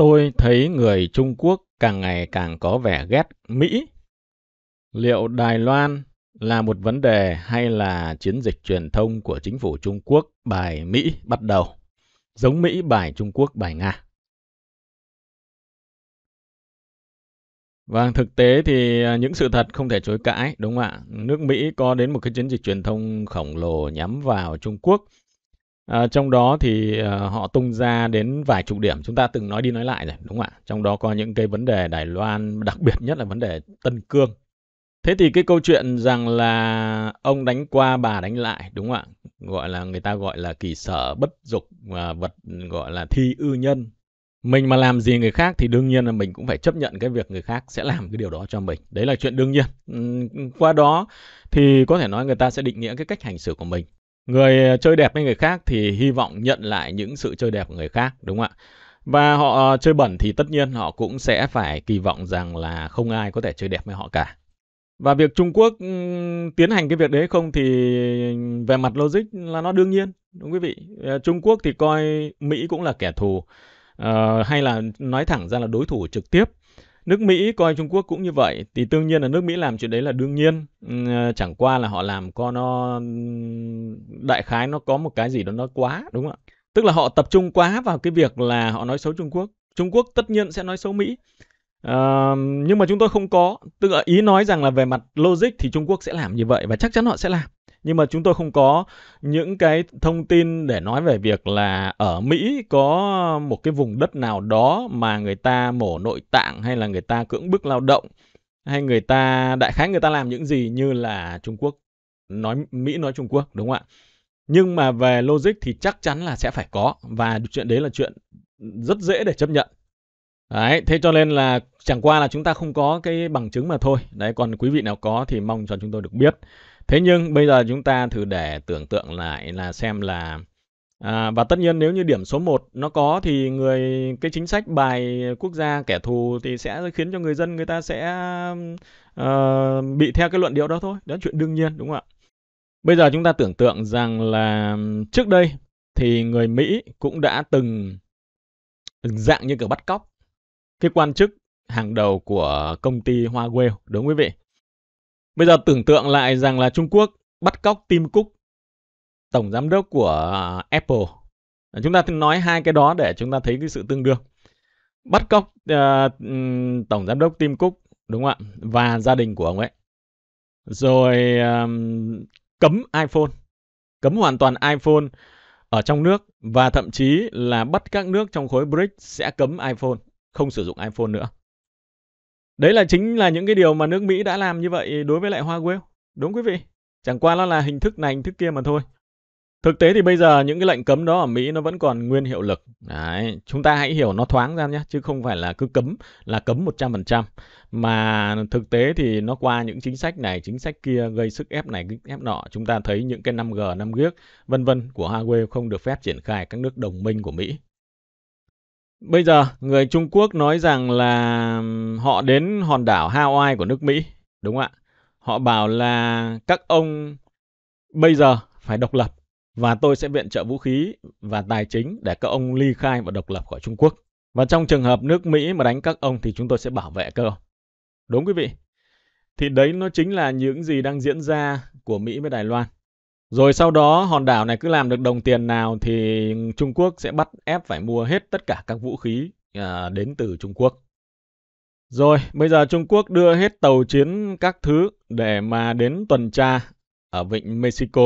Tôi thấy người Trung Quốc càng ngày càng có vẻ ghét Mỹ. Liệu Đài Loan là một vấn đề hay là chiến dịch truyền thông của chính phủ Trung Quốc bài Mỹ bắt đầu? Giống Mỹ bài Trung Quốc bài Nga. và vâng, thực tế thì à, những sự thật không thể chối cãi, đúng không ạ? Nước Mỹ có đến một cái chiến dịch truyền thông khổng lồ nhắm vào Trung Quốc À, trong đó thì à, họ tung ra đến vài chục điểm chúng ta từng nói đi nói lại rồi đúng không ạ trong đó có những cái vấn đề Đài Loan đặc biệt nhất là vấn đề Tân Cương thế thì cái câu chuyện rằng là ông đánh qua bà đánh lại đúng không ạ gọi là người ta gọi là kỳ sở bất dục và ờ, vật gọi là thi ư nhân mình mà làm gì người khác thì đương nhiên là mình cũng phải chấp nhận cái việc người khác sẽ làm cái điều đó cho mình đấy là chuyện đương nhiên qua đó thì có thể nói người ta sẽ định nghĩa cái cách hành xử của mình Người ờ, chơi đẹp với người khác thì hy vọng nhận lại những sự chơi đẹp của người khác, đúng không ạ? Và họ ờ, chơi bẩn thì tất nhiên họ cũng sẽ phải kỳ vọng rằng là không ai có thể chơi đẹp với họ cả. Và việc Trung Quốc ừ, tiến hành cái việc đấy không thì về mặt logic là nó đương nhiên, đúng quý vị. Ờ, Trung Quốc thì coi Mỹ cũng là kẻ thù, uh, hay là nói thẳng ra là đối thủ trực tiếp Nước Mỹ coi Trung Quốc cũng như vậy thì đương nhiên là nước Mỹ làm chuyện đấy là đương nhiên ừ, chẳng qua là họ làm con nó đại khái nó có một cái gì đó nó quá đúng không ạ tức là họ tập trung quá vào cái việc là họ nói xấu Trung Quốc Trung Quốc tất nhiên sẽ nói xấu Mỹ Uh, nhưng mà chúng tôi không có tức là ý nói rằng là về mặt logic thì Trung Quốc sẽ làm như vậy và chắc chắn họ sẽ làm nhưng mà chúng tôi không có những cái thông tin để nói về việc là ở Mỹ có một cái vùng đất nào đó mà người ta mổ nội tạng hay là người ta cưỡng bức lao động hay người ta đại khái người ta làm những gì như là Trung Quốc nói Mỹ nói Trung Quốc đúng không ạ? Nhưng mà về logic thì chắc chắn là sẽ phải có và chuyện đấy là chuyện rất dễ để chấp nhận. Đấy, thế cho nên là chẳng qua là chúng ta không có cái bằng chứng mà thôi. Đấy, còn quý vị nào có thì mong cho chúng tôi được biết. Thế nhưng bây giờ chúng ta thử để tưởng tượng lại là xem là à, và tất nhiên nếu như điểm số 1 nó có thì người cái chính sách bài quốc gia kẻ thù thì sẽ khiến cho người dân người ta sẽ uh, bị theo cái luận điệu đó thôi. Đó là chuyện đương nhiên đúng không ạ? Bây giờ chúng ta tưởng tượng rằng là trước đây thì người Mỹ cũng đã từng dạng như kiểu bắt cóc cái quan chức hàng đầu của công ty Huawei đúng quý vị Bây giờ tưởng tượng lại rằng là Trung Quốc bắt cóc Tim Cook, tổng giám đốc của à, Apple. À, chúng ta nói hai cái đó để chúng ta thấy cái sự tương đương. Bắt cóc uh, tổng giám đốc Tim Cook, đúng không ạ? Và gia đình của ông ấy. Rồi um, cấm iPhone. Cấm hoàn toàn iPhone ở trong nước và thậm chí là bắt các nước trong khối BRICS sẽ cấm iPhone, không sử dụng iPhone nữa. Đấy là chính là những cái điều mà nước Mỹ đã làm như vậy đối với lại Huawei, Đúng quý vị. Chẳng qua nó là hình thức này hình thức kia mà thôi. Thực tế thì bây giờ những cái lệnh cấm đó ở Mỹ nó vẫn còn nguyên hiệu lực. Đấy, chúng ta hãy hiểu nó thoáng ra nhé, chứ không phải là cứ cấm là cấm 100%. Mà thực tế thì nó qua những chính sách này, chính sách kia gây sức ép này, ép nọ. Chúng ta thấy những cái 5G, 5 g vân vân của Huawei không được phép triển khai các nước đồng minh của Mỹ. Bây giờ, người Trung Quốc nói rằng là họ đến hòn đảo Hawaii của nước Mỹ, đúng không ạ? Họ bảo là các ông bây giờ phải độc lập và tôi sẽ viện trợ vũ khí và tài chính để các ông ly khai và độc lập khỏi Trung Quốc. Và trong trường hợp nước Mỹ mà đánh các ông thì chúng tôi sẽ bảo vệ cơ Đúng quý vị. Thì đấy nó chính là những gì đang diễn ra của Mỹ với Đài Loan. Rồi sau đó hòn đảo này cứ làm được đồng tiền nào thì Trung Quốc sẽ bắt ép phải mua hết tất cả các vũ khí à, đến từ Trung Quốc. Rồi, bây giờ Trung Quốc đưa hết tàu chiến các thứ để mà đến tuần tra ở vịnh Mexico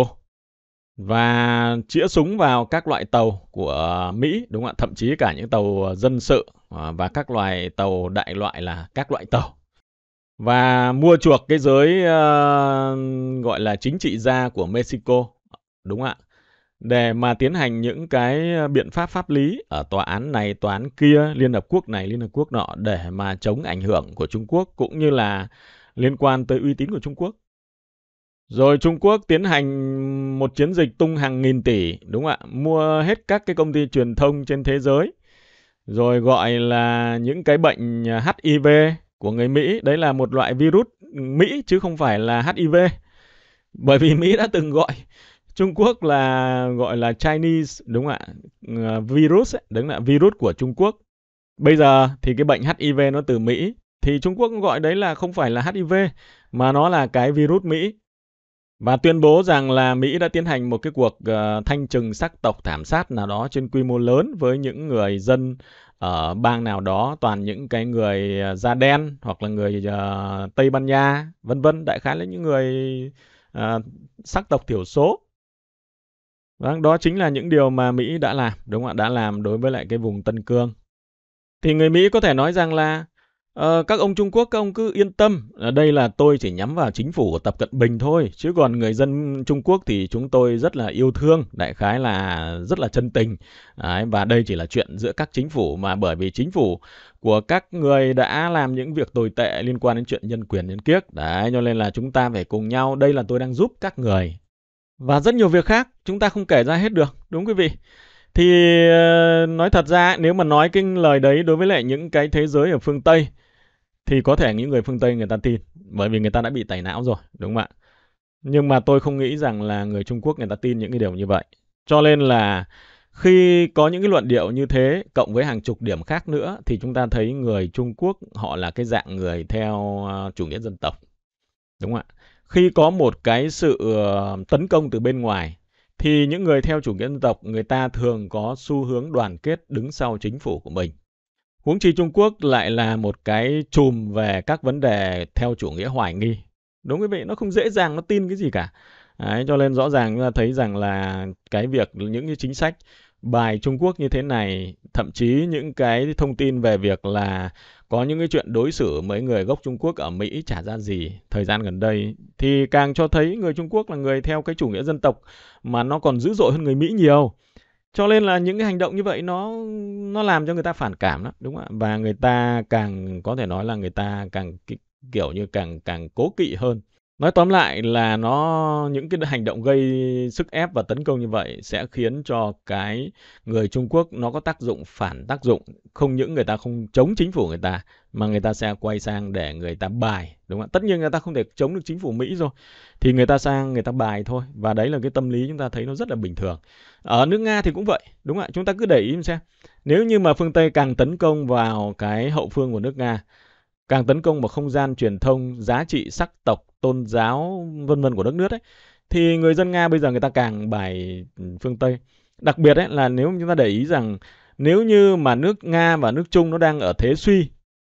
và chĩa súng vào các loại tàu của Mỹ, đúng không ạ? Thậm chí cả những tàu dân sự à, và các loại tàu đại loại là các loại tàu và mua chuộc cái giới uh, gọi là chính trị gia của Mexico đúng ạ để mà tiến hành những cái ờ, biện pháp pháp lý ở tòa án này tòa án kia liên hợp quốc này liên hợp quốc nọ để mà chống ảnh hưởng của Trung Quốc cũng như là liên quan tới uy tín của Trung Quốc rồi Trung Quốc tiến hành một chiến dịch tung hàng nghìn tỷ đúng ạ mua hết các cái công ty truyền thông trên thế giới rồi gọi là những cái bệnh ờ, HIV của người Mỹ đấy là một loại virus Mỹ chứ không phải là HIV. Bởi vì Mỹ đã từng gọi Trung Quốc là gọi là Chinese đúng không ạ? Ờ, virus ấy, đúng là virus của Trung Quốc. Bây giờ thì cái bệnh HIV nó từ Mỹ thì Trung Quốc gọi đấy là không phải là HIV mà nó là cái virus Mỹ. Và tuyên bố rằng là Mỹ đã tiến hành một cái cuộc uh, thanh trừng sắc tộc thảm sát nào đó trên quy mô lớn với những người dân ở ờ, bang nào đó toàn những cái người ờ, da đen hoặc là người uh, Tây Ban Nha vân vân đại khái là những người uh, sắc tộc thiểu số Vâng, đó chính là những điều mà Mỹ đã làm, đúng không ạ? Đã làm đối với lại cái vùng Tân Cương. Thì người Mỹ có thể nói rằng là Ờ, các ông Trung Quốc các ông cứ yên tâm, ở ờ, đây là tôi chỉ nhắm vào chính phủ của Tập Cận Bình thôi, chứ còn người dân Trung Quốc thì chúng tôi rất là yêu thương, đại khái là rất là chân tình. Đấy, và đây chỉ là chuyện giữa các chính phủ mà bởi vì chính phủ của các người đã làm những việc tồi tệ liên quan đến chuyện nhân quyền nhân kiếc. Đấy, cho nên là chúng ta phải cùng nhau, đây là tôi đang giúp các người. Và rất nhiều việc khác chúng ta không kể ra hết được, đúng quý vị? Thì ờ, nói thật ra nếu mà nói kinh lời đấy đối với lại những cái thế giới ở phương Tây thì có thể những người phương Tây người ta tin bởi vì người ta đã bị tẩy não rồi đúng không ạ nhưng mà tôi không nghĩ rằng là người Trung Quốc người ta tin những cái điều như vậy cho nên là khi có những cái luận điệu như thế cộng với hàng chục điểm khác nữa thì chúng ta thấy người Trung Quốc họ là cái dạng người theo ờ, chủ nghĩa dân tộc đúng không ạ khi có một cái sự ờ, tấn công từ bên ngoài thì những người theo chủ nghĩa dân tộc người ta thường có xu hướng đoàn kết đứng sau chính phủ của mình Huống chi Trung Quốc lại là một cái chùm về các vấn đề theo chủ nghĩa hoài nghi. Đúng quý vị, nó không dễ dàng nó tin cái gì cả. Đấy, cho nên rõ ràng chúng ta thấy rằng là cái việc những cái chính sách bài Trung Quốc như thế này, thậm chí những cái thông tin về việc là có những cái chuyện đối xử mấy người gốc Trung Quốc ở Mỹ trả ra gì thời gian gần đây thì càng cho thấy người Trung Quốc là người theo cái chủ nghĩa dân tộc mà nó còn dữ dội hơn người Mỹ nhiều cho nên là những cái hành động như vậy nó nó làm cho người ta phản cảm đó đúng không ạ và người ta càng có thể nói là người ta càng kiểu như càng càng cố kỵ hơn Nói tóm lại là nó những cái hành động gây sức ép và tấn công như vậy sẽ khiến cho cái người Trung Quốc nó có tác dụng phản tác dụng, không những người ta không chống chính phủ người ta mà người ta sẽ quay sang để người ta bài, đúng không ạ? Tất nhiên người ta không thể chống được chính phủ Mỹ rồi thì người ta sang người ta bài thôi và đấy là cái tâm lý chúng ta thấy nó rất là bình thường. Ở nước Nga thì cũng vậy, đúng không ạ? Chúng ta cứ để ý xem. Nếu như mà phương Tây càng tấn công vào cái hậu phương của nước Nga càng tấn công vào không gian truyền thông, giá trị sắc tộc, tôn giáo vân vân của đất nước ấy thì người dân Nga bây giờ người ta càng bài ừ, phương Tây. Đặc biệt ấy là nếu chúng ta để ý rằng nếu như mà nước Nga và nước Trung nó đang ở thế suy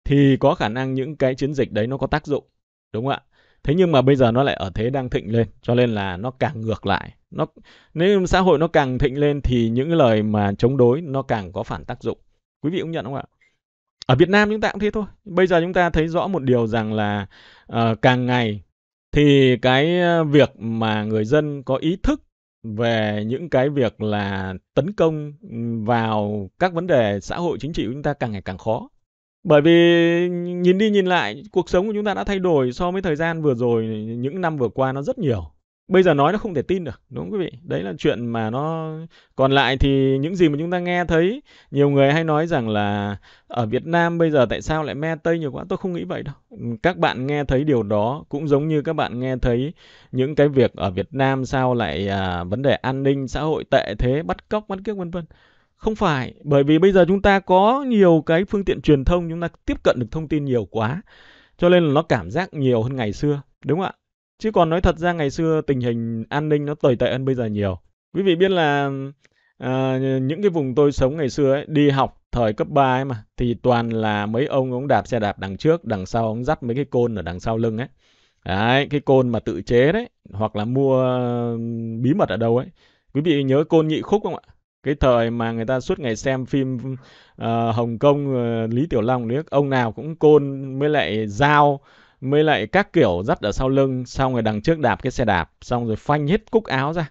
thì có khả năng những cái chiến dịch đấy nó có tác dụng, đúng không ạ? Thế nhưng mà bây giờ nó lại ở thế đang thịnh lên, cho nên là nó càng ngược lại. Nó nếu xã hội nó càng thịnh lên thì những lời mà chống đối nó càng có phản tác dụng. Quý vị cũng nhận không ạ? ở Việt Nam chúng ta cũng thế thôi bây giờ chúng ta thấy rõ một điều rằng là uh, càng ngày thì cái ờ, việc mà người dân có ý thức về những cái việc là tấn công vào các vấn đề xã hội chính trị của chúng ta càng ngày càng khó bởi vì nhìn đi nhìn lại cuộc sống của chúng ta đã thay đổi so với thời gian vừa rồi những năm vừa qua nó rất nhiều bây giờ nói nó không thể tin được đúng không quý vị đấy là chuyện mà nó còn lại thì những gì mà chúng ta nghe thấy nhiều người hay nói rằng là ở Việt Nam bây giờ tại sao lại me tây nhiều quá tôi không nghĩ vậy đâu các bạn nghe thấy điều đó cũng giống như các bạn nghe thấy những cái việc ở Việt Nam sao lại à, vấn đề an ninh xã hội tệ thế bắt cóc bắt cướp vân vân không phải bởi vì bây giờ chúng ta có nhiều cái phương tiện truyền thông chúng ta tiếp cận được thông tin nhiều quá cho nên là nó cảm giác nhiều hơn ngày xưa đúng không ạ Chứ còn nói thật ra ngày xưa tình hình an ninh nó tồi tệ hơn bây giờ nhiều. Quý vị biết là à, những cái vùng tôi sống ngày xưa ấy, đi học thời cấp 3 ấy mà thì toàn là mấy ông ông đạp xe đạp đằng trước, đằng sau ông dắt mấy cái côn ở đằng sau lưng ấy. Đấy, cái côn mà tự chế đấy hoặc là mua bí mật ở đâu ấy. Quý vị nhớ côn nhị khúc không ạ? cái thời mà người ta suốt ngày xem phim uh, Hồng Kông uh, Lý Tiểu Long đấy ông nào cũng côn mới lại dao mới lại các kiểu dắt ở sau lưng xong rồi đằng trước đạp cái xe đạp xong rồi phanh hết cúc áo ra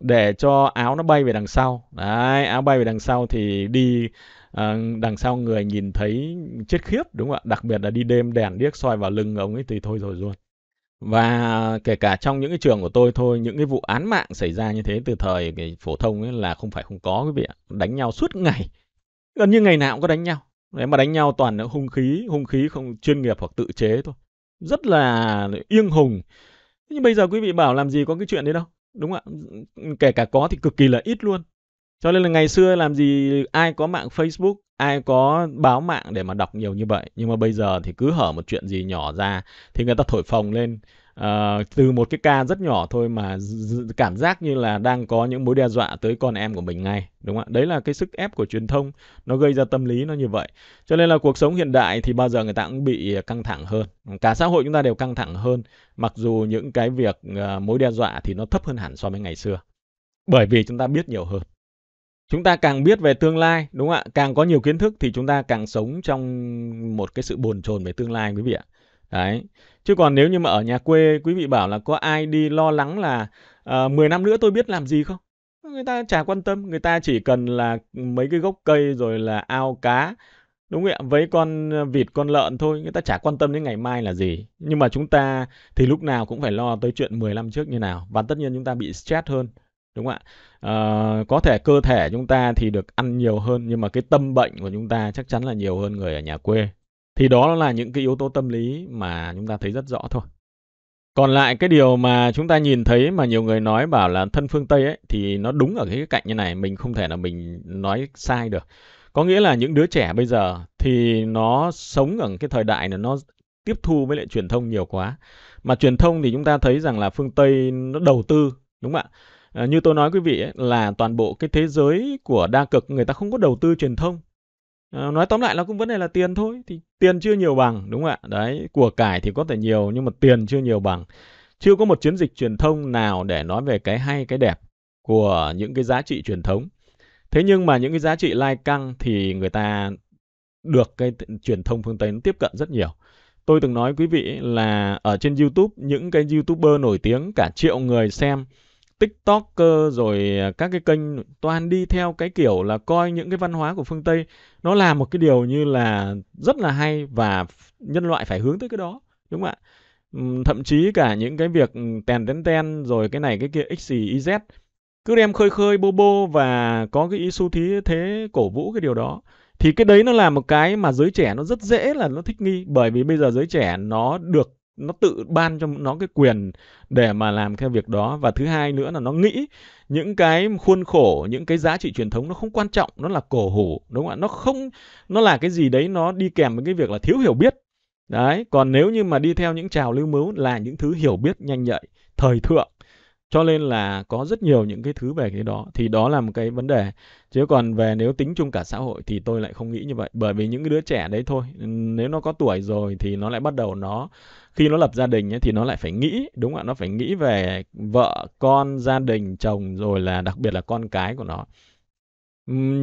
để cho áo nó bay về đằng sau đấy áo bay về đằng sau thì đi à, đằng sau người nhìn thấy chết khiếp đúng không ạ đặc biệt là đi đêm đèn điếc soi vào lưng ông ấy thì thôi rồi luôn và kể cả trong những cái trường của tôi thôi những cái vụ án mạng xảy ra như thế từ thời cái phổ thông ấy là không phải không có quý vị ạ đánh nhau suốt ngày gần như ngày nào cũng có đánh nhau nếu mà đánh nhau toàn là hung khí hung khí không chuyên nghiệp hoặc tự chế thôi rất là yên hùng nhưng bây giờ quý vị bảo làm gì có cái chuyện đấy đâu đúng không ạ kể cả có thì cực kỳ là ít luôn cho nên là ngày xưa làm gì ai có mạng facebook ai có báo mạng để mà đọc nhiều như vậy nhưng mà bây giờ thì cứ hở một chuyện gì nhỏ ra thì người ta thổi phồng lên uh, từ một cái ca rất nhỏ thôi mà cảm giác như là đang có những mối đe dọa tới con em của mình ngay đúng không ạ đấy là cái sức ép của truyền thông nó gây ra tâm lý nó như vậy cho nên là cuộc sống hiện đại thì bao giờ người ta cũng bị căng thẳng hơn cả xã hội chúng ta đều căng thẳng hơn mặc dù những cái việc uh, mối đe dọa thì nó thấp hơn hẳn so với ngày xưa bởi vì chúng ta biết nhiều hơn chúng ta càng biết về tương lai đúng không ạ càng có nhiều kiến thức thì chúng ta càng sống trong một cái sự bồn chồn về tương lai quý vị ạ đấy chứ còn nếu như mà ở nhà quê quý vị bảo là có ai đi lo lắng là uh, ờ, 10 năm nữa tôi biết làm gì không người ta chả quan tâm người ta chỉ cần là mấy cái gốc cây rồi là ao cá đúng không ạ với con ờ, vịt con lợn thôi người ta chả quan tâm đến ngày mai là gì nhưng mà chúng ta thì lúc nào cũng phải lo tới chuyện 10 năm trước như nào và tất nhiên chúng ta bị stress hơn đúng không ạ à, có thể cơ thể chúng ta thì được ăn nhiều hơn nhưng mà cái tâm bệnh của chúng ta chắc chắn là nhiều hơn người ở nhà quê thì đó là những cái yếu tố tâm lý mà chúng ta thấy rất rõ thôi còn lại cái điều mà chúng ta nhìn thấy mà nhiều người nói bảo là thân phương Tây ấy thì nó đúng ở cái cạnh như này, mình không thể là mình nói sai được. Có nghĩa là những đứa trẻ bây giờ thì nó sống ở cái thời đại là nó tiếp thu với lại truyền thông nhiều quá. Mà truyền thông thì chúng ta thấy rằng là phương Tây nó đầu tư, đúng không ạ? Ờ, như tôi nói quý vị ấy, là toàn bộ cái thế giới của đa cực người ta không có đầu tư truyền thông à, nói tóm lại là cũng vấn đề là tiền thôi thì tiền chưa nhiều bằng đúng không ạ đấy của cải thì có thể nhiều nhưng mà tiền chưa nhiều bằng chưa có một chiến dịch truyền thông nào để nói về cái hay cái đẹp của những cái giá trị truyền thống thế nhưng mà những cái giá trị lai căng thì người ta được cái truyền thông phương tây nó tiếp cận rất nhiều tôi từng nói quý vị là ở trên youtube những cái youtuber nổi tiếng cả triệu người xem tiktoker rồi à, các cái kênh toàn đi theo cái kiểu là coi những cái văn hóa của phương tây nó là một cái điều như là rất là hay và nhân loại phải hướng tới cái đó đúng không ạ thậm chí cả những cái việc tèn tén ten rồi cái này cái kia x gì iz cứ đem khơi khơi bô bô và có cái ý xu thế thế cổ vũ cái điều đó thì cái đấy nó là một cái mà giới trẻ nó rất dễ là nó thích nghi bởi vì bây giờ giới trẻ nó được nó tự ban cho nó cái quyền để mà làm cái việc đó và thứ hai nữa là nó nghĩ những cái khuôn khổ những cái giá trị truyền thống nó không quan trọng nó là cổ hủ đúng không ạ nó không nó là cái gì đấy nó đi kèm với cái việc là thiếu hiểu biết đấy còn nếu như mà đi theo những trào lưu mưu là những thứ hiểu biết nhanh nhạy thời thượng cho nên là có rất nhiều những cái thứ về cái đó thì đó là một cái vấn đề chứ còn về nếu tính chung cả xã hội thì tôi lại không nghĩ như vậy bởi vì những đứa trẻ đấy thôi nếu nó có tuổi rồi thì nó lại bắt đầu nó khi nó lập gia đình ấy, thì nó lại phải nghĩ đúng không ạ nó phải nghĩ về vợ con gia đình chồng rồi là đặc biệt là con cái của nó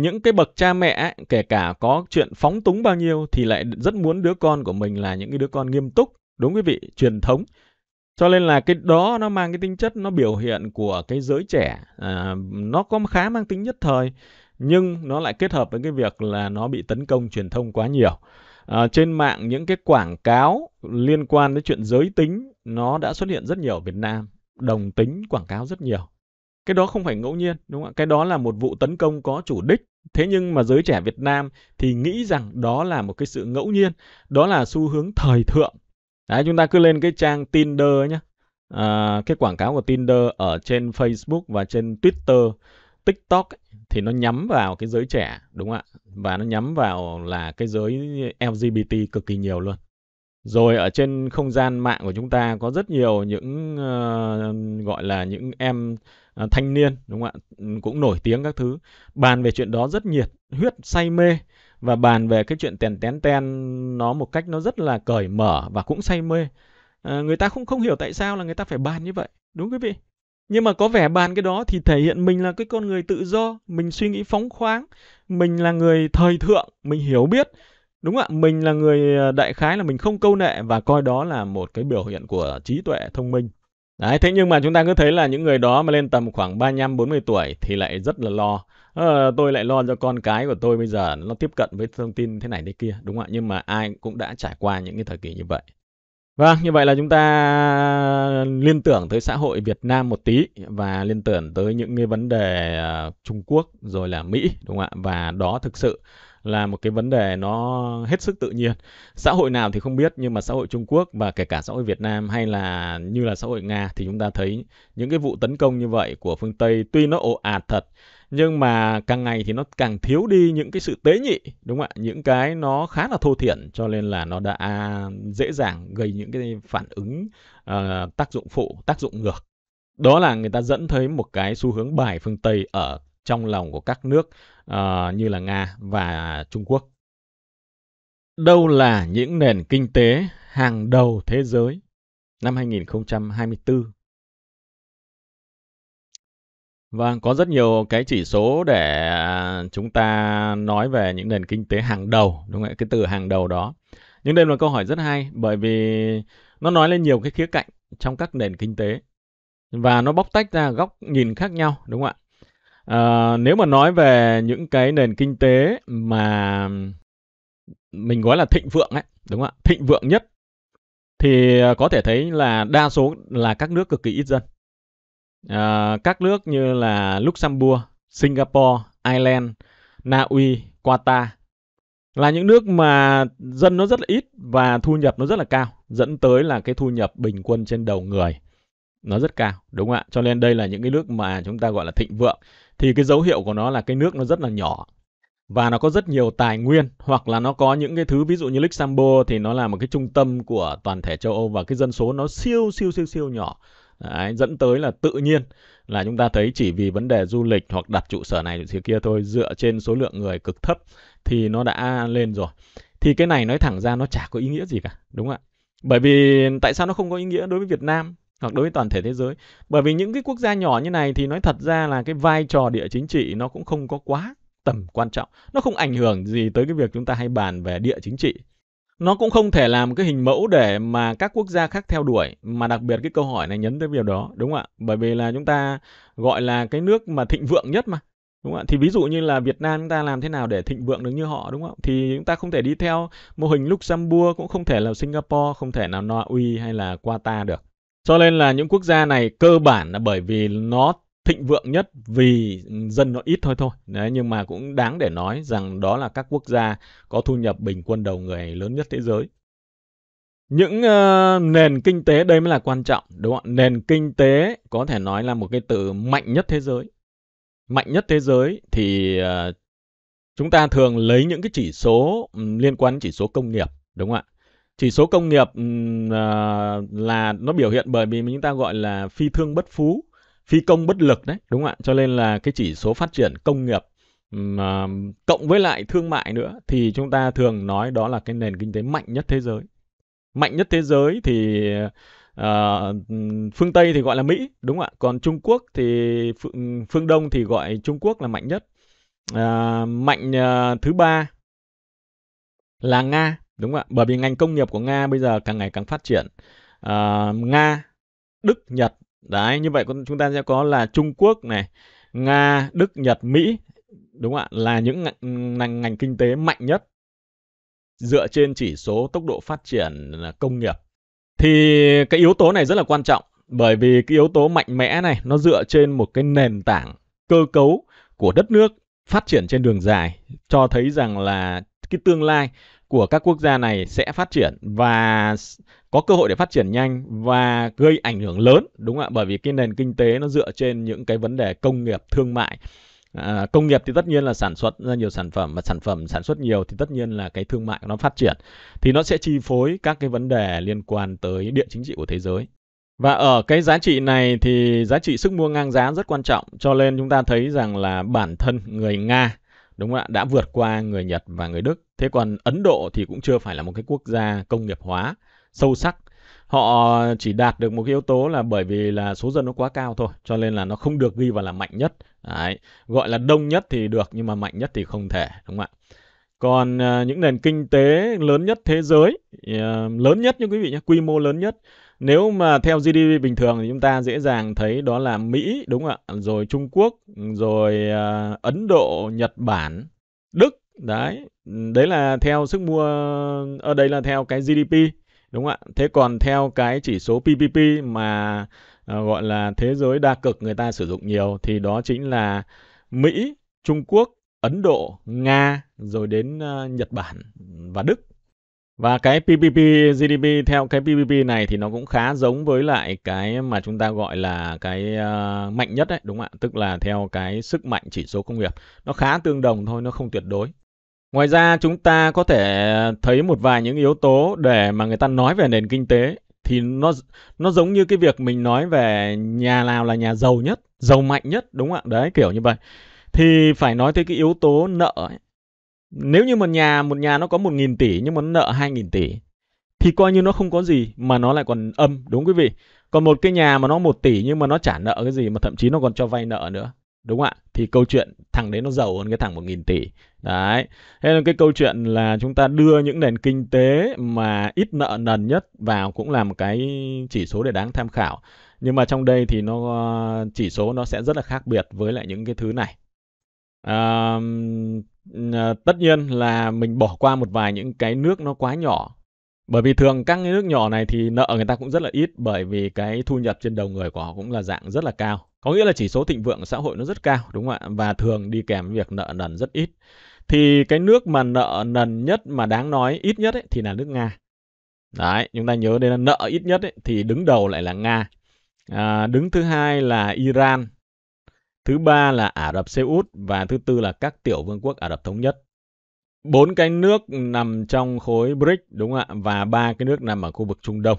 những cái bậc cha mẹ ấy, kể cả có chuyện phóng túng bao nhiêu thì lại rất muốn đứa con của mình là những cái đứa con nghiêm túc đúng quý vị truyền thống cho nên là cái đó nó mang cái tính chất nó biểu hiện của cái giới trẻ à, nó có khá mang tính nhất thời nhưng nó lại kết hợp với cái việc là nó bị tấn công truyền thông quá nhiều à, trên mạng những cái quảng cáo liên quan đến chuyện giới tính nó đã xuất hiện rất nhiều ở Việt Nam đồng tính quảng cáo rất nhiều cái đó không phải ngẫu nhiên đúng không ạ cái đó là một vụ tấn công có chủ đích thế nhưng mà giới trẻ Việt Nam thì nghĩ rằng đó là một cái sự ngẫu nhiên đó là xu hướng thời thượng Đấy, chúng ta cứ lên cái trang Tinder nhé. À, cái quảng cáo của Tinder ở trên Facebook và trên Twitter, TikTok thì nó nhắm vào cái giới trẻ, đúng không ạ? Và nó nhắm vào là cái giới LGBT cực kỳ nhiều luôn. Rồi ở trên không gian mạng của chúng ta có rất nhiều những uh, gọi là những em uh, thanh niên, đúng không ạ? Cũng nổi tiếng các thứ. Bàn về chuyện đó rất nhiệt, huyết, say mê và bàn về cái chuyện tèn tén ten nó một cách nó rất là cởi mở và cũng say mê. À, người ta cũng không hiểu tại sao là người ta phải bàn như vậy, đúng quý vị? Nhưng mà có vẻ bàn cái đó thì thể hiện mình là cái con người tự do, mình suy nghĩ phóng khoáng, mình là người thời thượng, mình hiểu biết. Đúng ạ, mình là người à, đại khái là mình không câu nệ và coi đó là một cái biểu hiện của trí tuệ thông minh. Đấy, thế nhưng mà chúng ta cứ thấy là những người đó mà lên tầm khoảng 35-40 tuổi thì lại rất là lo Ờ, tôi lại lo cho con cái của tôi bây giờ nó tiếp cận với thông tin thế này thế kia đúng không ạ nhưng mà ai cũng đã trải qua những cái thời kỳ như vậy Vâng, như vậy là chúng ta liên tưởng tới xã hội Việt Nam một tí và liên tưởng tới những cái vấn đề ờ, Trung Quốc rồi là Mỹ đúng không ạ? Và đó thực sự là một cái vấn đề nó hết sức tự nhiên. Xã hội nào thì không biết nhưng mà xã hội Trung Quốc và kể cả xã hội Việt Nam hay là như là xã hội Nga thì chúng ta thấy những cái vụ tấn công như vậy của phương Tây tuy nó ồ ạt thật nhưng mà càng ngày thì nó càng thiếu đi những cái sự tế nhị đúng không ạ những cái nó khá là thô thiển cho nên là nó đã dễ dàng gây những cái phản ứng uh, tác dụng phụ tác dụng ngược đó là người ta dẫn thấy một cái xu hướng bài phương tây ở trong lòng của các nước uh, như là nga và trung quốc đâu là những nền kinh tế hàng đầu thế giới năm 2024 Vâng, có rất nhiều cái chỉ số để à, chúng ta nói về những nền kinh tế hàng đầu, đúng không ạ? Cái từ hàng đầu đó. Nhưng đây là câu hỏi rất hay bởi vì nó nói lên nhiều cái khía cạnh trong các nền kinh tế và nó bóc tách ra góc nhìn khác nhau, đúng không ạ? À, nếu mà nói về những cái nền kinh tế mà mình gọi là thịnh vượng ấy, đúng không ạ? Thịnh vượng nhất thì à, có thể thấy là đa số là các nước cực kỳ ít dân à, các nước như là Luxembourg, Singapore, Ireland, Na Uy, Qatar là những nước mà dân nó rất là ít và thu nhập nó rất là cao dẫn tới là cái thu nhập bình quân trên đầu người nó rất cao đúng không ạ cho nên đây là những cái nước mà chúng ta gọi là thịnh vượng thì cái dấu hiệu của nó là cái nước nó rất là nhỏ và nó có rất nhiều tài nguyên hoặc là nó có những cái thứ ví dụ như Luxembourg thì nó là một cái trung tâm của toàn thể châu Âu và cái dân số nó siêu siêu siêu siêu nhỏ Đấy, dẫn tới là tự nhiên là chúng ta thấy chỉ vì vấn đề du lịch hoặc đặt trụ sở này thì kia thôi dựa trên số lượng người cực thấp thì nó đã lên rồi. Thì cái này nói thẳng ra nó chả có ý nghĩa gì cả, đúng không ạ? Bởi vì tại sao nó không có ý nghĩa đối với Việt Nam hoặc đối với toàn thể thế giới? Bởi vì những cái quốc gia nhỏ như này thì nói thật ra là cái vai trò địa chính trị nó cũng không có quá tầm quan trọng. Nó không ảnh hưởng gì tới cái việc chúng ta hay bàn về địa chính trị nó cũng không thể làm cái hình mẫu để mà các quốc gia khác theo đuổi mà đặc biệt cái câu hỏi này nhấn tới điều đó đúng không ạ bởi vì là chúng ta gọi là cái nước mà thịnh vượng nhất mà đúng không ạ thì ví dụ như là Việt Nam chúng ta làm thế nào để thịnh vượng được như họ đúng không ạ? thì chúng ta không thể đi theo mô hình Luxembourg cũng không thể là Singapore không thể nào Na Uy hay là Qatar được cho nên là những quốc gia này cơ bản là bởi vì nó thịnh vượng nhất vì dân nó ít thôi thôi. Đấy, nhưng mà cũng đáng để nói rằng đó là các quốc gia có thu nhập bình quân đầu người lớn nhất thế giới. Những uh, nền kinh tế đây mới là quan trọng, đúng không? Nền kinh tế có thể nói là một cái từ mạnh nhất thế giới. Mạnh nhất thế giới thì uh, chúng ta thường lấy những cái chỉ số liên quan chỉ số công nghiệp, đúng không ạ? Chỉ số công nghiệp uh, là nó biểu hiện bởi vì chúng ta gọi là phi thương bất phú phi công bất lực đấy đúng không ạ cho nên là cái chỉ số phát triển công nghiệp mà cộng với lại thương mại nữa thì chúng ta thường nói đó là cái nền kinh tế mạnh nhất thế giới mạnh nhất thế giới thì uh, phương tây thì gọi là mỹ đúng không ạ còn trung quốc thì phương, đông thì gọi trung quốc là mạnh nhất uh, mạnh uh, thứ ba là nga đúng không ạ bởi vì ngành công nghiệp của nga bây giờ càng ngày càng phát triển uh, nga đức nhật Đấy, như vậy chúng ta sẽ có là Trung Quốc này, Nga, Đức, Nhật, Mỹ đúng không ạ? Là những ngành, ngành, kinh tế mạnh nhất dựa trên chỉ số tốc độ phát triển công nghiệp. Thì cái yếu tố này rất là quan trọng bởi vì cái yếu tố mạnh mẽ này nó dựa trên một cái nền tảng cơ cấu của đất nước phát triển trên đường dài cho thấy rằng là cái tương lai của các quốc gia này sẽ phát triển và có cơ hội để phát triển nhanh và gây ảnh hưởng lớn đúng không ạ bởi vì cái nền kinh tế nó dựa trên những cái vấn đề công nghiệp thương mại À, công nghiệp thì tất nhiên là sản xuất ra nhiều sản phẩm và sản phẩm sản xuất nhiều thì tất nhiên là cái thương mại nó phát triển thì nó sẽ chi phối các cái vấn đề liên quan tới địa chính trị của thế giới và ở cái giá trị này thì giá trị sức mua ngang giá rất quan trọng cho nên chúng ta thấy rằng là bản thân người Nga đúng không ạ đã vượt qua người Nhật và người Đức thế còn Ấn Độ thì cũng chưa phải là một cái quốc gia công nghiệp hóa sâu sắc họ chỉ đạt được một cái yếu tố là bởi vì là số dân nó quá cao thôi cho nên là nó không được ghi vào là mạnh nhất Đấy. gọi là đông nhất thì được nhưng mà mạnh nhất thì không thể đúng không ạ còn ờ, những nền kinh tế lớn nhất thế giới ờ, lớn nhất như quý vị nhé quy mô lớn nhất nếu mà theo GDP bình thường thì chúng ta dễ dàng thấy đó là Mỹ đúng không ạ? Rồi Trung Quốc, rồi uh, Ấn Độ, Nhật Bản, Đức đấy. Đấy là theo sức mua ở ờ, đây là theo cái GDP đúng không ạ? Thế còn theo cái chỉ số PPP mà uh, gọi là thế giới đa cực người ta sử dụng nhiều thì đó chính là Mỹ, Trung Quốc, Ấn Độ, Nga rồi đến uh, Nhật Bản và Đức và cái PPP GDP theo cái PPP này thì nó cũng khá giống với lại cái mà chúng ta gọi là cái uh, mạnh nhất đấy, đúng không ạ? Tức là theo cái sức mạnh chỉ số công nghiệp. Nó khá tương đồng thôi, nó không tuyệt đối. Ngoài ra chúng ta có thể thấy một vài những yếu tố để mà người ta nói về nền kinh tế thì nó nó giống như cái việc mình nói về nhà nào là nhà giàu nhất, giàu mạnh nhất đúng không ạ? Đấy kiểu như vậy. Thì phải nói tới cái yếu tố nợ ấy nếu như một nhà một nhà nó có một nghìn tỷ nhưng mà nó nợ hai nghìn tỷ thì coi như nó không có gì mà nó lại còn âm đúng quý vị. Còn một cái nhà mà nó một tỷ nhưng mà nó trả nợ cái gì mà thậm chí nó còn cho vay nợ nữa. Đúng không ạ? Thì câu chuyện thằng đấy nó giàu hơn cái thằng một nghìn tỷ. Đấy. Thế là cái câu chuyện là chúng ta đưa những nền kinh tế mà ít nợ nần nhất vào cũng là một cái chỉ số để đáng tham khảo. Nhưng mà trong đây thì nó chỉ số nó sẽ rất là khác biệt với lại những cái thứ này. À, Ờ, tất nhiên là mình bỏ qua một vài những cái nước nó quá nhỏ bởi vì thường các cái nước nhỏ này thì nợ người ta cũng rất là ít bởi vì cái thu nhập trên đầu người của họ cũng là dạng rất là cao có nghĩa là chỉ số thịnh vượng xã hội nó rất cao đúng không ạ và thường đi kèm việc nợ nần rất ít thì cái nước mà nợ nần nhất mà đáng nói ít nhất ấy, thì là nước nga đấy chúng ta nhớ đây là nợ ít nhất ấy, thì đứng đầu lại là nga à, đứng thứ hai là iran Thứ ba là Ả Rập Xê Út và thứ tư là các tiểu vương quốc Ả Rập Thống Nhất. Bốn cái nước nằm trong khối BRICS đúng không ạ? Và ba cái nước nằm ở khu vực Trung Đông.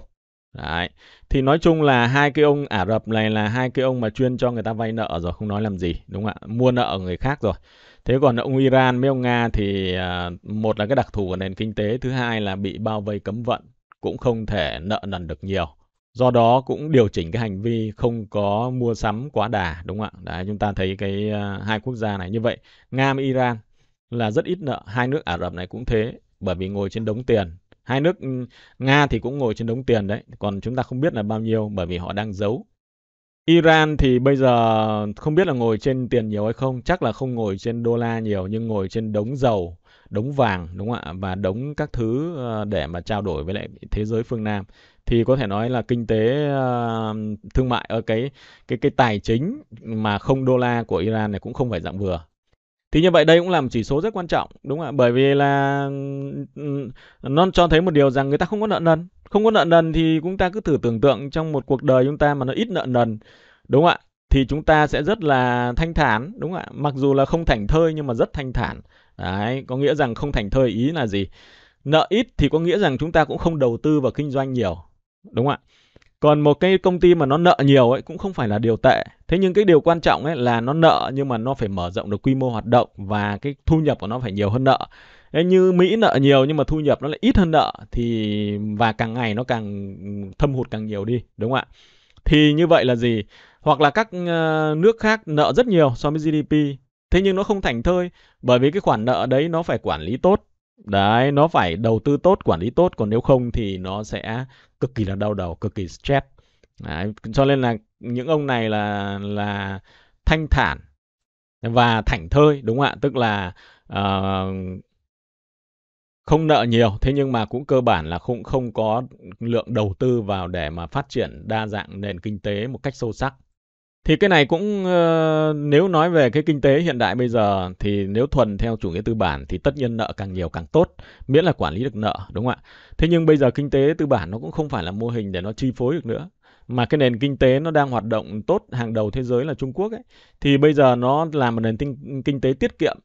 Đấy. Thì nói chung là hai cái ông Ả Rập này là hai cái ông mà chuyên cho người ta vay nợ rồi không nói làm gì đúng không ạ? Mua nợ ở người khác rồi. Thế còn ông Iran với ông Nga thì à, một là cái đặc thù của nền kinh tế, thứ hai là bị bao vây cấm vận cũng không thể nợ nần được nhiều do đó cũng điều chỉnh cái hành vi không có mua sắm quá đà đúng không ạ đấy chúng ta thấy cái uh, hai quốc gia này như vậy nga và iran là rất ít nợ hai nước ả rập này cũng thế bởi vì ngồi trên đống tiền hai nước ừ, nga thì cũng ngồi trên đống tiền đấy còn chúng ta không biết là bao nhiêu bởi vì họ đang giấu Iran thì bây giờ không biết là ngồi trên tiền nhiều hay không, chắc là không ngồi trên đô la nhiều nhưng ngồi trên đống dầu, đống vàng đúng không ạ và đống các thứ ờ, để mà trao đổi với lại thế giới phương Nam thì có thể nói là kinh tế uh, thương mại ở ờ, cái cái cái tài chính mà không đô la của Iran này cũng không phải dạng vừa. Thì như vậy đây cũng là một chỉ số rất quan trọng đúng không ạ? Bởi vì là nó cho thấy một điều rằng người ta không có nợ nần. Không có nợ nần thì chúng ta cứ thử tưởng tượng trong một cuộc đời chúng ta mà nó ít nợ nần đúng không ạ? Thì chúng ta sẽ rất là thanh thản đúng không ạ? Mặc dù là không thảnh thơi nhưng mà rất thanh thản. Đấy, có nghĩa rằng không thảnh thơi ý là gì? Nợ ít thì có nghĩa rằng chúng ta cũng không đầu tư vào kinh doanh nhiều đúng không ạ còn một cái công ty mà nó nợ nhiều ấy cũng không phải là điều tệ thế nhưng cái điều quan trọng ấy là nó nợ nhưng mà nó phải mở rộng được quy mô hoạt động và cái thu nhập của nó phải nhiều hơn nợ Đấy, như Mỹ nợ nhiều nhưng mà thu nhập nó lại ít hơn nợ thì và càng ngày nó càng ừ, thâm hụt càng nhiều đi đúng không ạ thì như vậy là gì hoặc là các ờ, nước khác nợ rất nhiều so với GDP thế nhưng nó không thành thơi bởi vì cái khoản nợ đấy nó phải quản lý tốt đấy nó phải đầu tư tốt quản lý tốt còn nếu không thì nó sẽ cực kỳ là đau đầu cực kỳ stress Đấy, cho nên là những ông này là là thanh thản và thảnh thơi đúng không ạ tức là uh, không nợ nhiều thế nhưng mà cũng cơ bản là cũng không có lượng đầu tư vào để mà phát triển đa dạng nền kinh tế một cách sâu sắc thì cái này cũng ờ, nếu nói về cái kinh tế hiện đại bây giờ thì nếu thuần theo chủ nghĩa tư bản thì tất nhiên nợ càng nhiều càng tốt, miễn là quản lý được nợ đúng không ạ? Thế nhưng bây giờ kinh tế tư bản nó cũng không phải là mô hình để nó chi phối được nữa mà cái nền kinh tế nó đang hoạt động tốt hàng đầu thế giới là Trung Quốc ấy thì bây giờ nó là một nền kinh tế tiết kiệm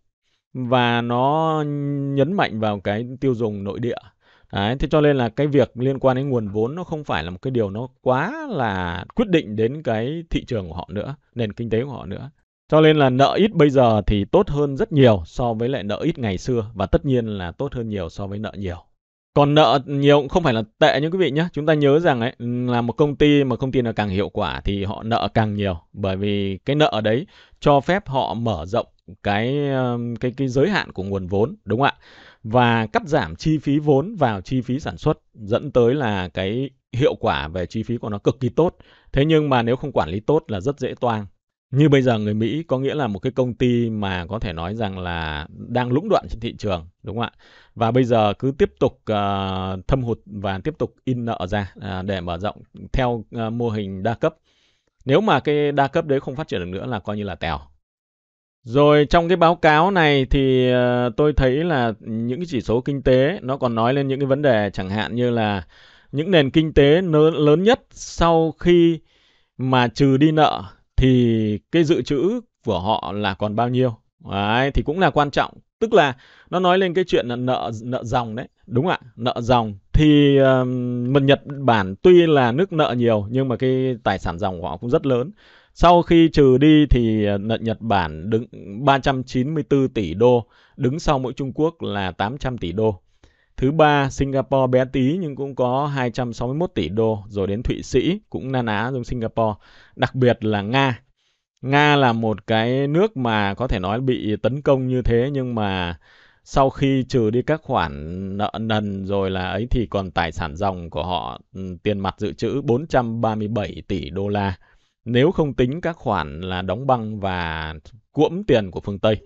và nó nhấn mạnh vào cái tiêu dùng nội địa Đấy, thế cho nên là cái việc liên quan đến nguồn vốn nó không phải là một cái điều nó quá là quyết định đến cái thị trường của họ nữa, nền kinh tế của họ nữa. Cho nên là nợ ít bây giờ thì tốt hơn rất nhiều so với lại nợ ít ngày xưa và tất nhiên là tốt hơn nhiều so với nợ nhiều. Còn nợ nhiều cũng không phải là tệ như quý vị nhé. Chúng ta nhớ rằng ấy là một công ty mà công ty nào càng hiệu quả thì họ nợ càng nhiều bởi vì cái nợ đấy cho phép họ mở rộng cái cái cái giới hạn của nguồn vốn đúng không ạ? và cắt giảm chi phí vốn vào chi phí sản xuất dẫn tới là cái hiệu quả về chi phí của nó cực kỳ tốt. Thế nhưng mà nếu không quản lý tốt là rất dễ toang. Như bây giờ người Mỹ có nghĩa là một cái công ty mà có thể nói rằng là đang lũng đoạn trên thị trường, đúng không ạ? Và bây giờ cứ tiếp tục uh, thâm hụt và tiếp tục in nợ ra uh, để mở rộng theo uh, mô hình đa cấp. Nếu mà cái đa cấp đấy không phát triển được nữa là coi như là tèo rồi trong cái báo cáo này thì ờ, tôi thấy là những cái chỉ số kinh tế nó còn nói lên những cái vấn đề chẳng hạn như là những nền kinh tế lớn nhất sau khi mà trừ đi nợ thì cái dự trữ của họ là còn bao nhiêu. Đấy, thì cũng là quan trọng. Tức là nó nói lên cái chuyện là nợ nợ dòng đấy, đúng ạ, nợ dòng thì um, Nhật Bản tuy là nước nợ nhiều nhưng mà cái tài sản dòng của họ cũng rất lớn. Sau khi trừ đi thì ờ, nợ Nhật Bản đứng 394 tỷ đô, đứng sau mỗi Trung Quốc là 800 tỷ đô. Thứ ba, Singapore bé tí nhưng cũng có 261 tỷ đô, rồi đến Thụy Sĩ cũng na ná giống Singapore, đặc biệt là Nga. Nga là một cái nước mà có thể nói bị tấn công như thế nhưng mà sau khi trừ đi các khoản nợ nần rồi là ấy thì còn tài sản dòng của họ ừ, tiền mặt dự trữ 437 tỷ đô la nếu không tính các khoản là đóng băng và cuỗm tiền của phương Tây.